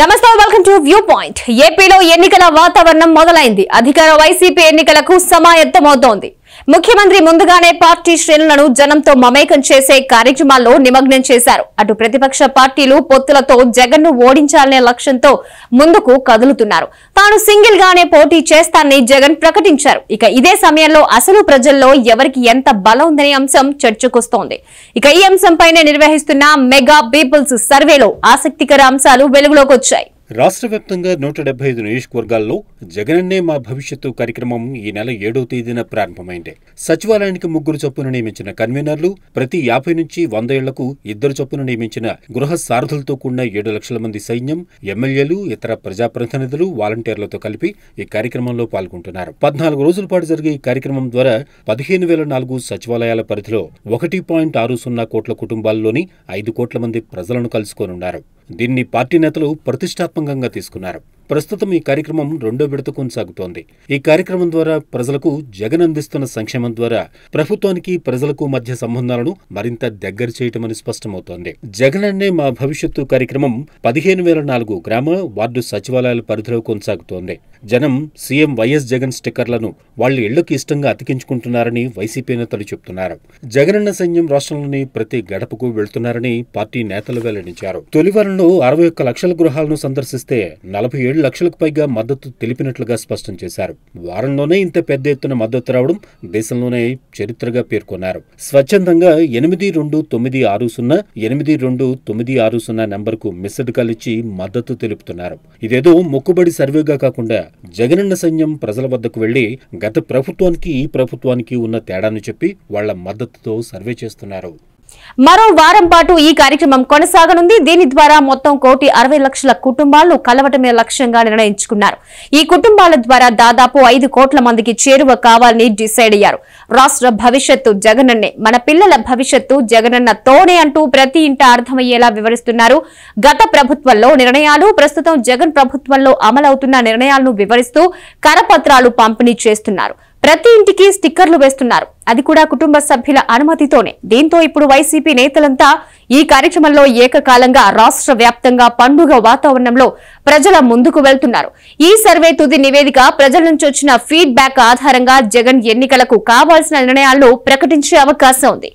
నమస్తే welcome to view point ఏపీలో ఎన్నికల వాతావరణం మొదలైంది అధికార వైసీపీ ఎన్నికలకు సమాయత్తమవుతోంది ముఖ్యమంత్రి ముందుగానే పార్టీ శ్రేణులను జనంతో మమేకం చేసే కార్యక్రమాల్లో నిమగ్నం చేశారు అటు ప్రతిపక్ష పార్టీలు పొత్తులతో జగన్ ఓడించాలనే లక్ష్యంతో ముందుకు కదులుతున్నారు తాను సింగిల్ గానే పోటీ చేస్తానని జగన్ ప్రకటించారు ఇక ఇదే సమయంలో అసలు ప్రజల్లో ఎవరికి ఎంత బలం ఉందనే అంశం చర్చకొస్తోంది ఇక ఈ అంశంపైనే నిర్వహిస్తున్న మెగా పీపుల్స్ సర్వేలో ఆసక్తికర అంశాలు వెలుగులోకి వచ్చాయి రాష్ట్ర వ్యాప్తంగా నూట డెబ్బై ఐదు నియోజకవర్గాల్లో జగనన్నే మా భవిష్యత్తు కార్యక్రమం ఈ నెల ఏడో తేదీన ప్రారంభమైంది సచివాలయానికి ముగ్గురు చొప్పున నియమించిన కన్వీనర్లు ప్రతి యాభై నుంచి వంద ఏళ్లకు ఇద్దరు చొప్పున నియమించిన గృహ సారథులతో కూడిన ఏడు లక్షల మంది సైన్యం ఎమ్మెల్యేలు ఇతర ప్రజాప్రతినిధులు వాలంటీర్లతో కలిపి ఈ కార్యక్రమంలో పాల్గొంటున్నారు పద్నాలుగు రోజుల పాటు జరిగే ఈ కార్యక్రమం ద్వారా పదిహేను వేల నాలుగు సచివాలయాల పరిధిలో ఒకటి పాయింట్ ఆరు సున్నా కోట్ల కుటుంబాల్లోని ఐదు కోట్ల మంది ప్రజలను కలుసుకోనున్నారు దీన్ని పార్టీ నేతలు ప్రతిష్టాత్మకంగా తీసుకున్నారు ప్రస్తుతం ఈ కార్యక్రమం రెండో విడత కొనసాగుతోంది ఈ కార్యక్రమం ద్వారా ప్రజలకు జగన్ అందిస్తున్న సంక్షేమం ద్వారా ప్రభుత్వానికి ప్రజలకు మధ్య సంబంధాలను మరింత దగ్గర చేయటమని స్పష్టమవుతోంది జగన్ అనే మా భవిష్యత్తు కార్యక్రమం పదిహేను వేల నాలుగు గ్రామ వార్డు సచివాలయాల పరిధిలో కొనసాగుతోంది జనం సీఎం వైఎస్ జగన్ స్టిక్కర్లను వాళ్ల ఇళ్లకు ఇష్టంగా అతికించుకుంటున్నారని వైసీపీ నేతలు చెబుతున్నారు జగనన్న సైన్యం రాష్ట్రంలోని ప్రతి గడపకు వెళ్తున్నారని పార్టీ నేతలు వెల్లడించారు తొలివారంలో అరవై ఒక్క లక్షల గృహాలను సందర్శిస్తే నలభై ఏళ్ల లక్షలకు పైగా మద్దతు తెలిపినట్లుగా స్పష్టం చేశారు వారంలోనే ఇంత పెద్ద ఎత్తున మద్దతు రావడం దేశంలోనే చరిత్రగా పేర్కొన్నారు స్వచ్ఛందంగా ఎనిమిది రెండు తొమ్మిది ఆరు సున్నా ఎనిమిది రెండు తొమ్మిది ఆరు సున్నా నెంబర్కు మిస్డ్ కాల్ ఇచ్చి మద్దతు తెలుపుతున్నారు ఇదేదో మొక్కుబడి సర్వేగా కాకుండా జగనన్న సైన్యం ప్రజల వద్దకు వెళ్లి గత ప్రభుత్వానికి ఈ ప్రభుత్వానికి ఉన్న తేడాను చెప్పి వాళ్ల మద్దతుతో సర్వే చేస్తున్నారు మరో వారం పాటు ఈ కార్యక్రమం కొనసాగనుంది దీని ద్వారా మొత్తం కోటి అరవై లక్షల కుటుంబాలను కలవటమే లక్ష్యంగా నిర్ణయించుకున్నారు ఈ కుటుంబాల ద్వారా దాదాపు ఐదు కోట్ల మందికి చేరువ కావాలని డిసైడ్ అయ్యారు రాష్ట్ర భవిష్యత్తు జగనన్నే మన పిల్లల భవిష్యత్తు జగనన్న తోనే అంటూ ప్రతి ఇంట అర్థమయ్యేలా వివరిస్తున్నారు గత ప్రభుత్వంలో నిర్ణయాలు ప్రస్తుతం జగన్ ప్రభుత్వంలో అమలవుతున్న నిర్ణయాలను వివరిస్తూ కరపత్రాలు పంపిణీ చేస్తున్నారు ప్రతి ఇంటికి స్టిక్కర్లు వేస్తున్నారు అది కూడా కుటుంబ సభ్యుల అనుమతితోనే దీంతో ఇప్పుడు వైసీపీ నేతలంతా ఈ కార్యక్రమంలో ఏకకాలంగా రాష్ట్ర వ్యాప్తంగా పండుగ వాతావరణంలో ప్రజల ముందుకు వెళ్తున్నారు ఈ సర్వే తుది నివేదిక ప్రజల నుంచి వచ్చిన ఫీడ్బ్యాక్ ఆధారంగా జగన్ ఎన్నికలకు కావాల్సిన నిర్ణయాల్లో ప్రకటించే అవకాశం ఉంది